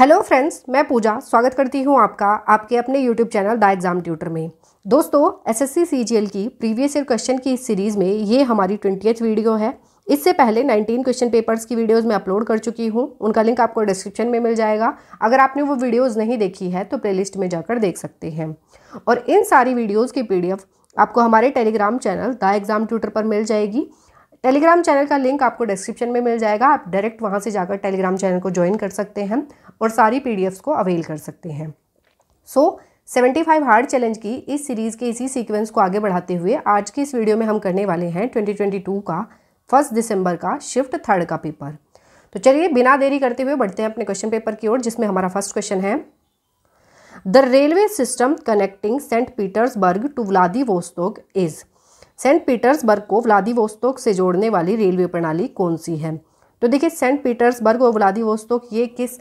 Hello friends मैं पूजा स्वागत करती हूं आपका आपके अपने YouTube channel the exam tutor में दोस्तों एसएससी सीजीएल की प्रीवियस ईयर क्वेश्चन की इस सीरीज़ में ये हमारी ट्वेंटी वीडियो है इससे पहले 19 क्वेश्चन पेपर्स की वीडियोस मैं अपलोड कर चुकी हूं उनका लिंक आपको डिस्क्रिप्शन में मिल जाएगा अगर आपने वो वीडियोज़ नहीं देखी है तो प्ले में जाकर देख सकते हैं और इन सारी वीडियोज़ की पी आपको हमारे Telegram channel the exam tutor पर मिल जाएगी टेलीग्राम चैनल का लिंक आपको डिस्क्रिप्शन में मिल जाएगा आप डायरेक्ट वहाँ से जाकर टेलीग्राम चैनल को ज्वाइन कर सकते हैं और सारी पी को अवेल कर सकते हैं सो so, 75 हार्ड चैलेंज की इस सीरीज़ के इसी सीक्वेंस को आगे बढ़ाते हुए आज की इस वीडियो में हम करने वाले हैं 2022 का फर्स्ट दिसंबर का शिफ्ट थर्ड का पेपर तो चलिए बिना देरी करते हुए बढ़ते हैं अपने क्वेश्चन पेपर की ओर जिसमें हमारा फर्स्ट क्वेश्चन है the railway system connecting Saint Petersburg to Vladivostok is Saint Petersburg को व्लादिवोस्तोक से जोड़ने वाली रेलवे प्रणाली कौन सी है तो देखिए सेंट पीटर्सबर्ग और व्लादिवोस्तोक ये किस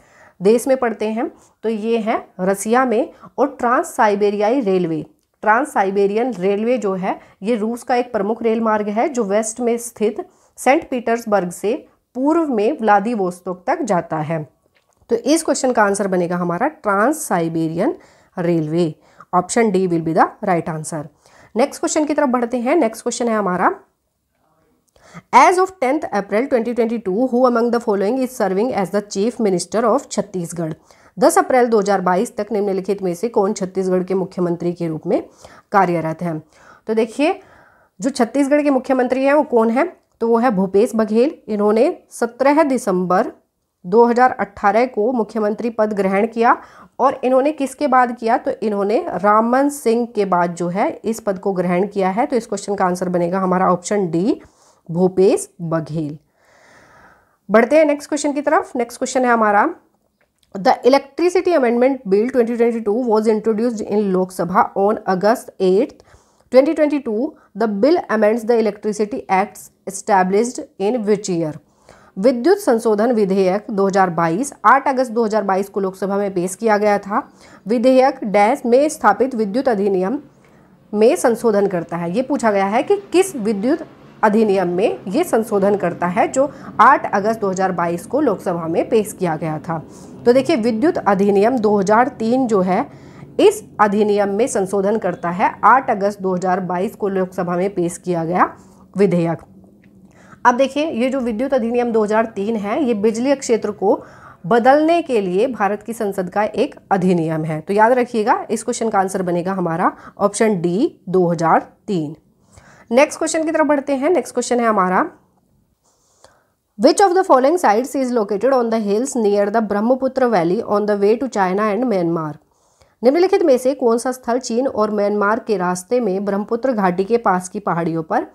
देश में पड़ते हैं तो ये हैं रसिया में और ट्रांस साइबेरियाई रेलवे ट्रांस साइबेरियन रेलवे जो है ये रूस का एक प्रमुख रेल मार्ग है जो वेस्ट में स्थित सेंट पीटर्सबर्ग से पूर्व में व्लादिवोस्तोक तक जाता है तो इस क्वेश्चन का आंसर बनेगा हमारा trans Siberian railway option D will be the right answer next question की तरफ बढ़ते हैं नेक्स्ट क्वेश्चन है हमारा as of tenth April 2022 who among the following is serving as the chief minister of Chhattisgarh 10 April 2022 तक निम्नलिखित में से कौन छत्तीसगढ़ के मुख्यमंत्री के रूप में कार्यरत है तो देखिए जो छत्तीसगढ़ के मुख्यमंत्री हैं वो कौन है तो वो है भूपेश बघेल इन्होंने 17 दिसंबर 2018 को मुख्यमंत्री पद ग्रहण किया और इन्होंने किसके बाद किया तो इन्होंने रामन सिंह के बाद जो है इस पद को ग्रहण किया है तो इस क्वेश्चन का आंसर बनेगा हमारा ऑप्शन डी भूपेश बघेल बढ़ते हैं नेक्स्ट क्वेश्चन की तरफ नेक्स्ट क्वेश्चन है हमारा the electricity amendment bill 2022 was introduced in Lok Sabha on August twenty 2022 the bill amends the electricity acts established in which year विद्युत संशोधन विधेयक 2022 8 अगस्त 2022 को लोकसभा में पेश किया गया था विधेयक डैश में स्थापित विद्युत अधिनियम में संशोधन करता है ये पूछा गया है कि किस विद्युत अधिनियम में ये संशोधन करता है जो 8 अगस्त 2022 को लोकसभा में पेश किया गया था तो देखिए विद्युत अधिनियम 2003 जो है इस अधिनियम में संशोधन करता है 8 अगस्त 2022 को लोकसभा में पेश किया गया विधेयक अब देखिए ये जो विद्युत अधिनियम 2003 है ये बिजली क्षेत्र को बदलने के लिए भारत की संसद का एक अधिनियम है तो याद रखिएगा इस क्वेश्चन का आंसर बनेगा हमारा ऑप्शन डी 2003 नेक्स्ट क्वेश्चन की तरफ बढ़ते हैं नेक्स्ट क्वेश्चन है हमारा which of the following side is located on the hills near the Brahmaputra valley on the way to China and Myanmar निम्नलिखित में से कौन सा स्थल चीन और म्यांमार के रास्ते में ब्रह्मपुत्र घाटी के पास की पहाड़ियों पर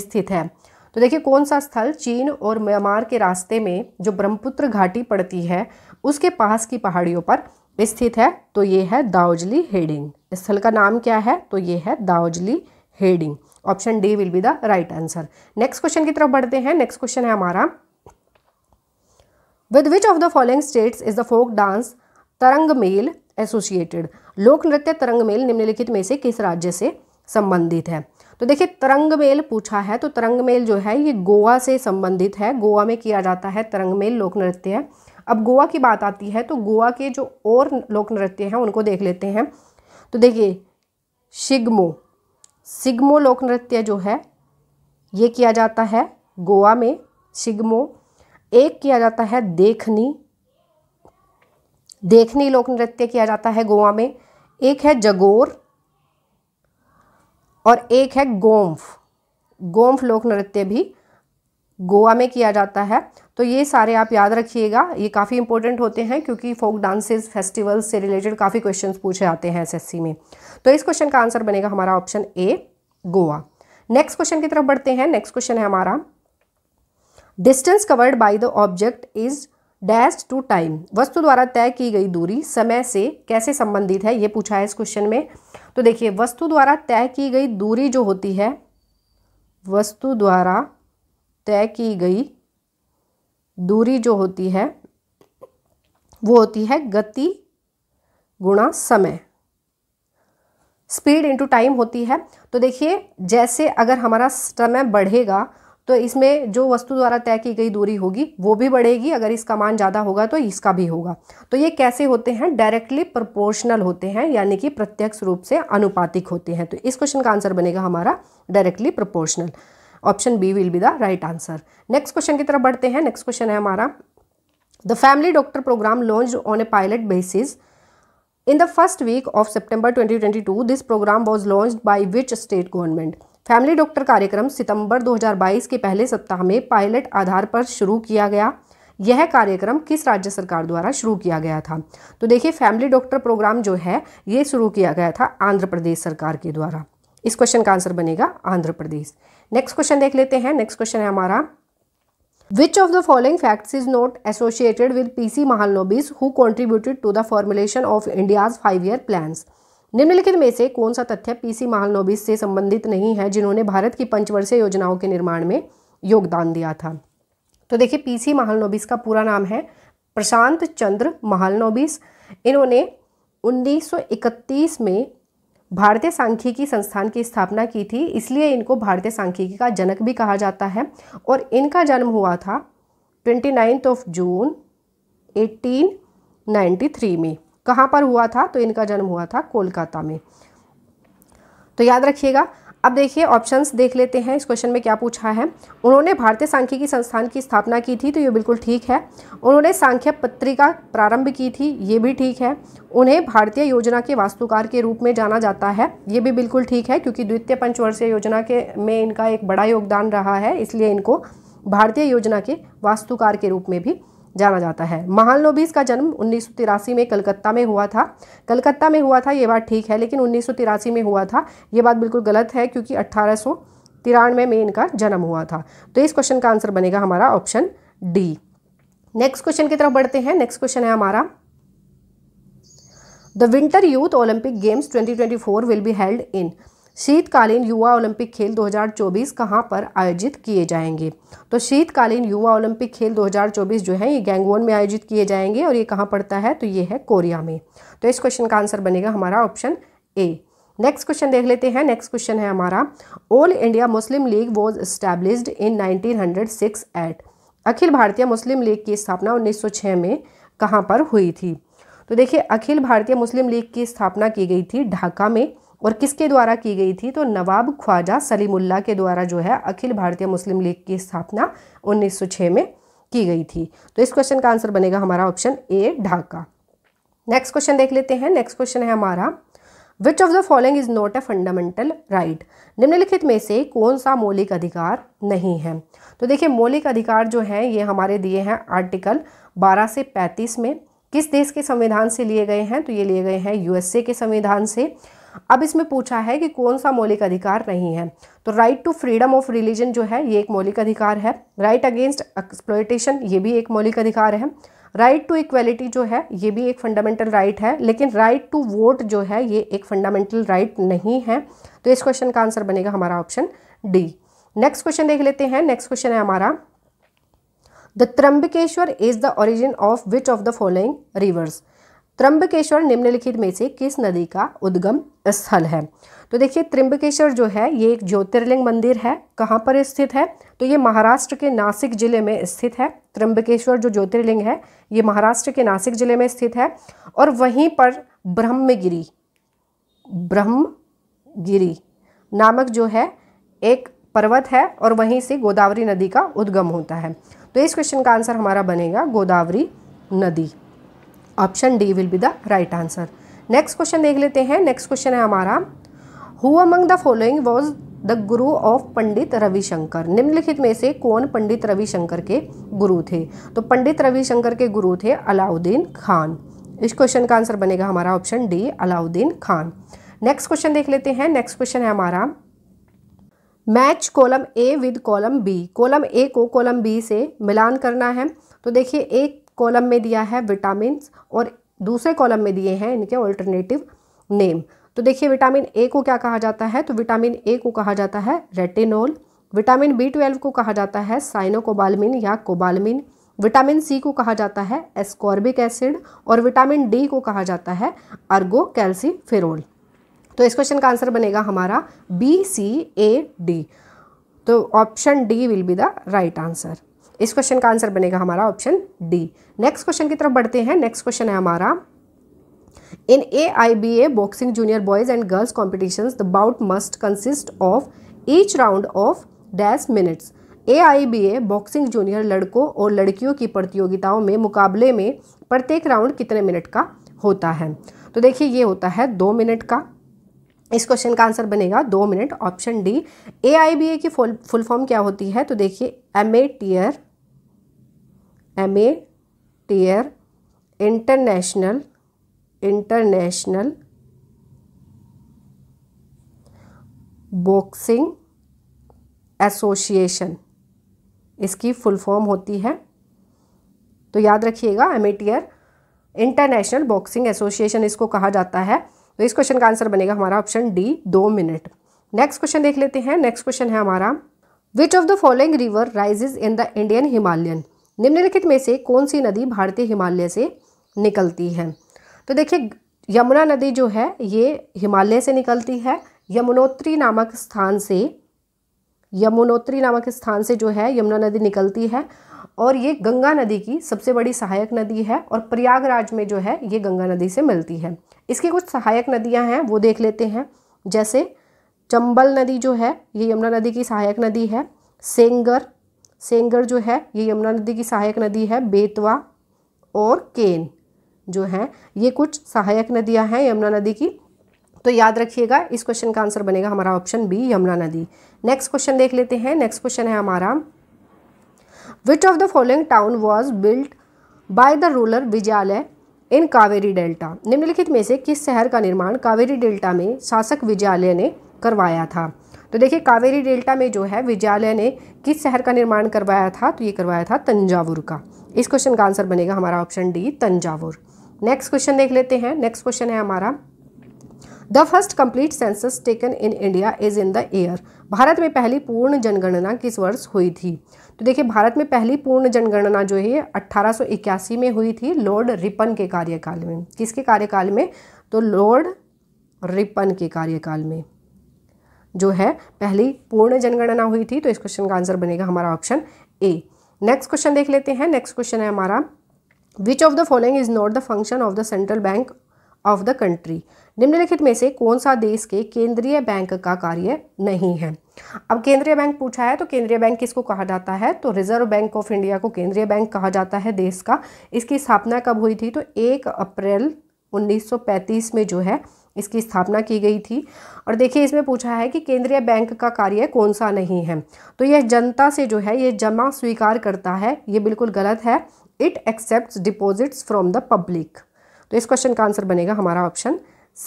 स्थित है तो देखिए कौन सा स्थल चीन और म्यांमार के रास्ते में जो ब्रह्मपुत्र घाटी पड़ती है उसके पास की पहाड़ियों पर स्थित है तो ये है दाउजली हेडिंग स्थल का नाम क्या है तो ये है Daojali Hading option D will be the right answer next question की तरफ बढ़ते हैं नेक्स्ट क्वेश्चन है हमारा with which of the following states is the folk dance Tarangamel associated लोक नृत्य तरंग मेल निम्नलिखित में से किस राज्य से संबंधित है तो देखिए तरंगमेल पूछा है तो तरंगमेल जो है ये गोवा से संबंधित है गोवा में किया जाता है तरंगमेल लोक नृत्य है अब गोवा की बात आती है तो गोवा के जो और लोक नृत्य हैं उनको देख लेते हैं तो देखिए शिगमो सिगमो लोक नृत्य जो है ये किया जाता है गोवा में शिगमो एक किया जाता है देखनी देखनी लोक नृत्य किया जाता है गोवा में एक है जगोर और एक है गोम्फ गोम्फ लोक नृत्य भी गोवा में किया जाता है तो ये सारे आप याद रखिएगा ये काफ़ी इंपॉर्टेंट होते हैं क्योंकि फोक डांसेस फेस्टिवल्स से रिलेटेड काफ़ी क्वेश्चंस पूछे आते हैं एसएससी में तो इस क्वेश्चन का आंसर बनेगा हमारा option A Goa next question की तरफ बढ़ते हैं नेक्स्ट क्वेश्चन है हमारा distance covered by the object is dash to time वस्तु द्वारा तय की गई दूरी समय से कैसे संबंधित है ये पूछा है इस क्वेश्चन में तो देखिए वस्तु द्वारा तय की गई दूरी जो होती है वस्तु द्वारा तय की गई दूरी जो होती है वो होती है गति गुणा समय स्पीड इंटू टाइम होती है तो देखिए जैसे अगर हमारा समय बढ़ेगा तो इसमें जो वस्तु द्वारा तय की गई दूरी होगी वो भी बढ़ेगी अगर इसका मान ज़्यादा होगा तो इसका भी होगा तो ये कैसे होते हैं डायरेक्टली प्रोपोर्शनल होते हैं यानी कि प्रत्यक्ष रूप से अनुपातिक होते हैं तो इस क्वेश्चन का आंसर बनेगा हमारा directly proportional option B will be the right answer next question की तरफ बढ़ते हैं नेक्स्ट क्वेश्चन है हमारा the family doctor program launch on a pilot basis first week of week twenty twenty 2022, this program was launched by which state government family doctor कार्यक्रम सितंबर 2022 के पहले सप्ताह में पायलट आधार पर शुरू किया गया यह कार्यक्रम किस राज्य सरकार द्वारा शुरू किया गया था तो देखिए फैमिली डॉक्टर प्रोग्राम जो है ये शुरू किया गया था आंध्र प्रदेश सरकार के द्वारा इस क्वेश्चन का आंसर बनेगा आंध्र प्रदेश नेक्स्ट क्वेश्चन देख लेते हैं नेक्स्ट क्वेश्चन है हमारा Which of the following facts is not associated with PC Mahalanobis who contributed to the formulation of India's five year plans? निम्नलिखित में से कौन सा तथ्य पीसी महालनोबिस से संबंधित नहीं है जिन्होंने भारत की पंचवर्षीय योजनाओं के निर्माण में योगदान दिया था तो देखिए पीसी महालनोबिस का पूरा नाम है प्रशांत चंद्र महालनोबिस इन्होंने 1931 में भारतीय सांख्यिकी संस्थान की स्थापना की थी इसलिए इनको भारतीय सांख्यिकी का जनक भी कहा जाता है और इनका जन्म हुआ था ट्वेंटी नाइन्थ ऑफ जून 1893 में कहाँ पर हुआ था तो इनका जन्म हुआ था कोलकाता में तो याद रखिएगा अब देखिए ऑप्शंस देख लेते हैं इस क्वेश्चन में क्या पूछा है उन्होंने भारतीय सांख्यिकी संस्थान की स्थापना की थी तो ये बिल्कुल ठीक है उन्होंने सांख्य पत्रिका प्रारंभ की थी ये भी ठीक है उन्हें भारतीय योजना के वास्तुकार के रूप में जाना जाता है ये भी बिल्कुल ठीक है क्योंकि द्वितीय पंचवर्षीय योजना के में इनका एक बड़ा योगदान रहा है इसलिए इनको भारतीय योजना के वास्तुकार के रूप में भी जाना जाता है लोबीस का जन्म उन्नीस में कलकत्ता में हुआ था कलकत्ता में हुआ था ये बात ठीक है लेकिन उन्नीस में हुआ था ये बात बिल्कुल गलत है क्योंकि अट्ठारह तिरानवे में इनका जन्म हुआ था तो इस क्वेश्चन का आंसर बनेगा हमारा ऑप्शन डी नेक्स्ट क्वेश्चन की तरफ बढ़ते हैं नेक्स्ट क्वेश्चन है हमारा the winter youth Olympic games 2024 will be held in शीतकालीन युवा ओलंपिक खेल 2024 कहां पर आयोजित किए जाएंगे तो शीतकालीन युवा ओलंपिक खेल 2024 जो है ये गैंगवोन में आयोजित किए जाएंगे और ये कहाँ पड़ता है तो ये है कोरिया में तो इस क्वेश्चन का आंसर बनेगा हमारा ऑप्शन ए नेक्स्ट क्वेश्चन देख लेते हैं नेक्स्ट क्वेश्चन है हमारा all India Muslim League was established in nineteen eight अखिल भारतीय मुस्लिम लीग की स्थापना उन्नीस में कहाँ पर हुई थी तो देखिए अखिल भारतीय मुस्लिम लीग की स्थापना की गई थी ढाका में और किसके द्वारा की गई थी तो नवाब ख्वाजा सलीमुल्ला के द्वारा जो है अखिल भारतीय मुस्लिम लीग की स्थापना 1906 में की गई थी तो इस क्वेश्चन का आंसर बनेगा हमारा option A Dhaka next question देख लेते हैं नेक्स्ट क्वेश्चन है हमारा which of the following is not a fundamental right निम्नलिखित में से कौन सा मौलिक अधिकार नहीं है तो देखिए मौलिक अधिकार जो है ये हमारे दिए हैं आर्टिकल 12 से 35 में किस देश के संविधान से लिए गए हैं तो ये लिए गए हैं यूएसए के संविधान से अब इसमें पूछा है कि कौन सा मौलिक अधिकार नहीं है तो right to freedom of religion जो है ये एक मौलिक अधिकार है राइट अगेंस्ट एक्सप्लोइटेशन ये भी एक मौलिक अधिकार है राइट टू इक्वेलिटी जो है ये भी एक फंडामेंटल राइट right है लेकिन राइट टू वोट जो है ये एक फंडामेंटल राइट right नहीं है तो इस क्वेश्चन का आंसर बनेगा हमारा ऑप्शन डी नेक्स्ट क्वेश्चन देख लेते हैं नेक्स्ट क्वेश्चन है हमारा the Trimbakeshwar is the origin of which of the following rivers Trimbakeshwar निम्नलिखित में से किस नदी का उद्गम स्थल है तो देखिए त्रिंबकेश्वर जो है ये एक ज्योतिर्लिंग मंदिर है कहाँ पर स्थित है तो ये महाराष्ट्र के नासिक ज़िले में स्थित है त्रिंबकेश्वर जो ज्योतिर्लिंग है ये महाराष्ट्र के नासिक ज़िले में स्थित है और वहीं पर ब्रह्मगिरी ब्रह्मगिरी नामक जो है एक पर्वत है और वहीं से गोदावरी नदी का उद्गम होता है तो इस क्वेश्चन का आंसर हमारा बनेगा गोदावरी नदी option D will be the right answer next question देख लेते हैं नेक्स्ट क्वेश्चन है हमारा who among the following was the गुरु ऑफ पंडित रविशंकर निम्नलिखित में से कौन पंडित रविशंकर के गुरु थे तो पंडित रविशंकर के गुरु थे अलाउद्दीन खान इस क्वेश्चन का आंसर बनेगा हमारा option D Alauddin Khan next question देख लेते हैं नेक्स्ट क्वेश्चन है हमारा match column A with column B column A को कॉलम बी से मिलान करना है तो देखिए एक कॉलम में दिया है विटामिन और दूसरे कॉलम में दिए हैं इनके ऑल्टरनेटिव नेम तो देखिए विटामिन ए को क्या कहा जाता है तो विटामिन ए को कहा जाता है रेटिनोल विटामिन बी ट्वेल्व को कहा जाता है साइनोकोबालमिन या कोबालमिन विटामिन सी को कहा जाता है एस्कॉर्बिक एसिड और विटामिन डी को कहा जाता है अर्गो कैल्सीफेरोल तो इस क्वेश्चन का आंसर बनेगा हमारा बी सी ए डी तो option D will be the right answer इस क्वेश्चन का आंसर बनेगा हमारा ऑप्शन डी नेक्स्ट क्वेश्चन की तरफ बढ़ते हैं नेक्स्ट क्वेश्चन है हमारा in A I B A boxing junior boys and girls competition the bout must consist of each round of dash minutes A I B A boxing junior लड़कों और लड़कियों की प्रतियोगिताओं में मुकाबले में प्रत्येक राउंड कितने मिनट का होता है तो देखिए ये होता है दो मिनट का इस क्वेश्चन का आंसर बनेगा दो minute option D A I B A की फुल फुल फॉर्म क्या होती है तो देखिए amateur amateur international international boxing association इसकी फुल फॉर्म होती है तो याद रखिएगा amateur international boxing association इसको कहा जाता है तो इस क्वेश्चन का आंसर बनेगा हमारा ऑप्शन डी दो मिनट नेक्स्ट क्वेश्चन देख लेते हैं नेक्स्ट क्वेश्चन है हमारा which of the following river rises in the Indian Himalayan निम्नलिखित में से कौन सी नदी भारतीय हिमालय से निकलती है तो देखिए यमुना नदी जो है ये हिमालय से निकलती है यमुनोत्री नामक स्थान से यमुनोत्री नामक स्थान से जो है यमुना नदी निकलती है और ये गंगा नदी की सबसे बड़ी सहायक नदी है और प्रयागराज में जो है ये गंगा नदी से मिलती है इसकी कुछ सहायक नदियाँ हैं वो देख लेते हैं जैसे चंबल नदी जो है ये यमुना नदी की सहायक नदी है सेंगर सेंगर जो है ये यमुना नदी की सहायक नदी है बेतवा और केन जो हैं ये कुछ सहायक नदियां हैं यमुना नदी की तो याद रखिएगा इस क्वेश्चन का आंसर बनेगा हमारा ऑप्शन बी यमुना नदी नेक्स्ट क्वेश्चन देख लेते हैं नेक्स्ट क्वेश्चन है हमारा which of the following town was built by the ruler Vijayalaya in Kaveri delta निम्नलिखित में से किस शहर का निर्माण कावेरी डेल्टा में शासक विजयालय ने करवाया था तो देखिए कावेरी डेल्टा में जो है विजयालय ने किस शहर का निर्माण करवाया था तो ये करवाया था तंजावुर का इस क्वेश्चन का आंसर बनेगा हमारा option D Thanjavur next question देख लेते हैं नेक्स्ट क्वेश्चन है हमारा the first complete census taken in India is in the year Bharat में पहली पूर्ण जनगणना किस वर्ष हुई थी तो देखिए भारत में पहली पूर्ण जनगणना जो है 1881 में हुई थी लॉर्ड रिपन के कार्यकाल में किसके कार्यकाल में तो लॉर्ड रिपन के कार्यकाल में जो है पहली पूर्ण जनगणना हुई थी तो इस क्वेश्चन का आंसर बनेगा हमारा ऑप्शन ए नेक्स्ट क्वेश्चन देख लेते हैं नेक्स्ट क्वेश्चन है हमारा which of the following is not the function of the central bank of the country निम्नलिखित में से कौन सा देश के केंद्रीय बैंक का कार्य नहीं है अब केंद्रीय बैंक पूछा है तो केंद्रीय बैंक किसको कहा जाता है तो रिजर्व बैंक ऑफ इंडिया को केंद्रीय बैंक कहा जाता है देश का इसकी स्थापना कब हुई थी तो एक अप्रैल 1935 में जो है इसकी स्थापना की गई थी और देखिए इसमें पूछा है कि केंद्रीय बैंक का कार्य कौन सा नहीं है तो यह जनता से जो है ये जमा स्वीकार करता है ये बिल्कुल गलत है it accept deposits from the public तो इस क्वेश्चन का आंसर बनेगा हमारा ऑप्शन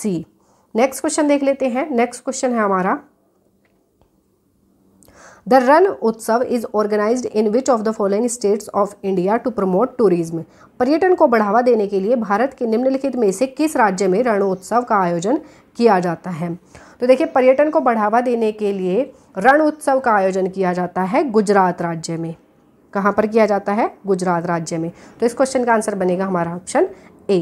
सी नेक्स्ट क्वेश्चन देख लेते हैं नेक्स्ट क्वेश्चन है हमारा the Rann Utsav is organise in which of the following states of India to promote tourism पर्यटन को बढ़ावा देने के लिए भारत के निम्नलिखित में से किस राज्य में रण उत्सव का आयोजन किया जाता है तो देखिए पर्यटन को बढ़ावा देने के लिए रण उत्सव का आयोजन किया जाता है गुजरात राज्य में कहाँ पर किया जाता है गुजरात राज्य में तो इस क्वेश्चन का आंसर बनेगा हमारा ऑप्शन ए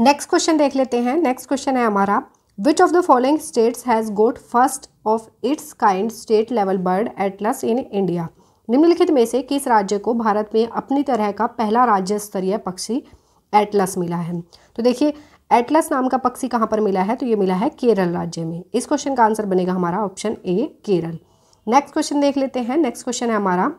नेक्स्ट क्वेश्चन देख लेते हैं नेक्स्ट क्वेश्चन है हमारा which of the following states has got first of its kind state level bird atlas in India निम्नलिखित में से किस राज्य को भारत में अपनी तरह का पहला राज्य स्तरीय पक्षी एटलस मिला है तो देखिए एटलस नाम का पक्षी कहाँ पर मिला है तो ये मिला है केरल राज्य में इस क्वेश्चन का आंसर बनेगा हमारा option A Kerala next question देख लेते हैं नेक्स्ट क्वेश्चन है हमारा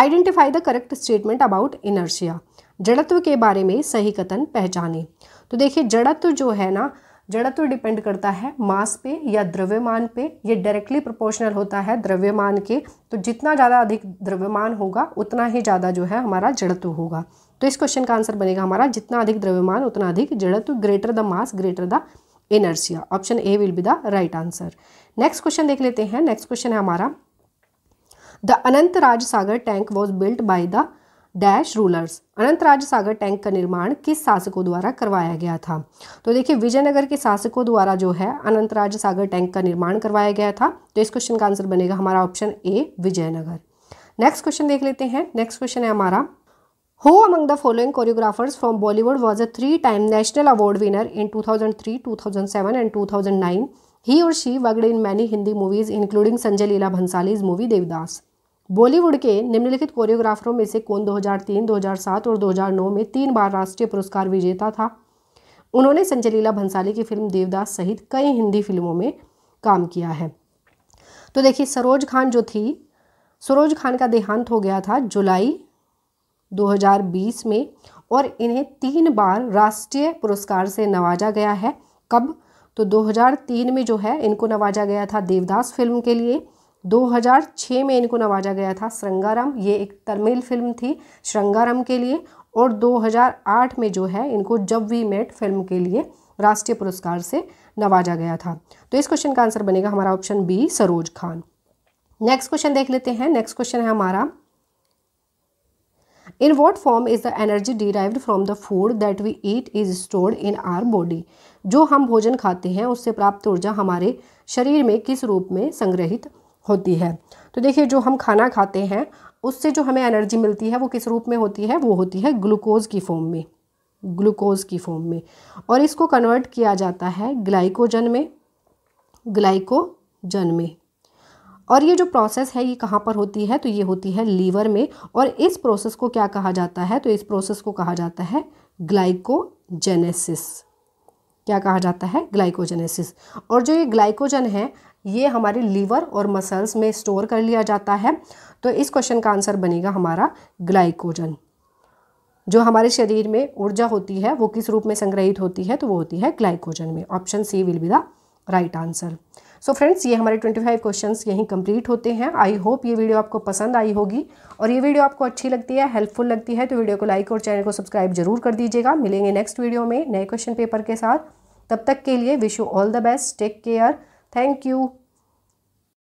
identify the correct statement about inertia जड़त्व के बारे में सही कथन पहचाने तो देखिए जड़त्व जो है ना जड़त्व डिपेंड करता है मास पे या द्रव्यमान पे ये डायरेक्टली प्रोपोर्शनल होता है द्रव्यमान के तो जितना ज़्यादा अधिक द्रव्यमान होगा उतना ही ज़्यादा जो है हमारा जड़त्व होगा तो इस क्वेश्चन का आंसर बनेगा हमारा जितना अधिक द्रव्यमान उतना अधिक जड़त्व greater the mass greater the inertia option A will be the right answer next question देख लेते हैं नेक्स्ट क्वेश्चन है हमारा the Anant Raj Sagar tank was built by the dash rulers Anant Sagar tank का निर्माण किस शासकों द्वारा करवाया गया था तो देखिए विजयनगर के शासकों द्वारा जो है अनंत सागर टैंक का निर्माण करवाया गया था तो इस क्वेश्चन का आंसर बनेगा हमारा option A Vijayanagar next question देख लेते हैं नेक्स्ट क्वेश्चन है हमारा who among the following choreographers from Bollywood was a three time national award winner in two thousand three two thousand seven and two thousand nine he or she worked in many Hindi movies including Sanjay Leela Bhansali's movie Devdas Bollywood के निम्नलिखित कोरियोग्राफरों में से कौन 2003, 2007 और 2009 में तीन बार राष्ट्रीय पुरस्कार विजेता था उन्होंने लीला भंसाली की फिल्म देवदास सहित कई हिंदी फिल्मों में काम किया है तो देखिए सरोज खान जो थी सरोज खान का देहांत हो गया था जुलाई 2020 में और इन्हें तीन बार राष्ट्रीय पुरस्कार से नवाजा गया है कब तो 2003 में जो है इनको नवाजा गया था देवदास फिल्म के लिए 2006 में इनको नवाजा गया था श्रृंगारम ये एक तमिल फिल्म थी श्रृंगारम के लिए और 2008 में जो है इनको जब वी मेट फिल्म के लिए राष्ट्रीय पुरस्कार से नवाजा गया था तो इस क्वेश्चन का आंसर बनेगा हमारा option B Saroj Khan next question देख लेते हैं नेक्स्ट क्वेश्चन है हमारा in what form is the energy derived from the food that we eat is stored in our body जो हम भोजन खाते हैं उससे प्राप्त ऊर्जा हमारे शरीर में किस रूप में संग्रहित होती है तो देखिए जो हम खाना खाते हैं उससे जो हमें एनर्जी मिलती है वो किस रूप में होती है वो होती है ग्लूकोज की फॉर्म में ग्लूकोज की फॉर्म में और इसको कन्वर्ट किया जाता है ग्लाइकोजन में ग्लाइकोजन में और ये जो प्रोसेस है ये कहाँ पर होती है तो ये होती है लीवर में और इस प्रोसेस को क्या कहा जाता है तो इस प्रोसेस को कहा जाता है ग्लाइकोजेनेसिस क्या कहा जाता है ग्लाइकोजेनेसिस और जो ये ग्लाइकोजन है ये हमारे लीवर और मसल्स में स्टोर कर लिया जाता है तो इस क्वेश्चन का आंसर बनेगा हमारा ग्लाइकोजन जो हमारे शरीर में ऊर्जा होती है वो किस रूप में संग्रहित होती है तो वो होती है ग्लाइकोजन में option C will be the right answer so friends ये हमारे 25 फाइव क्वेश्चन यहीं कंप्लीट होते हैं आई होप ये वीडियो आपको पसंद आई होगी और ये वीडियो आपको अच्छी लगती है हेल्पफुल लगती है तो वीडियो को लाइक और चैनल को सब्सक्राइब जरूर कर दीजिएगा मिलेंगे नेक्स्ट वीडियो में नए क्वेश्चन पेपर के साथ तब तक के लिए wish you all the best take care Thank you.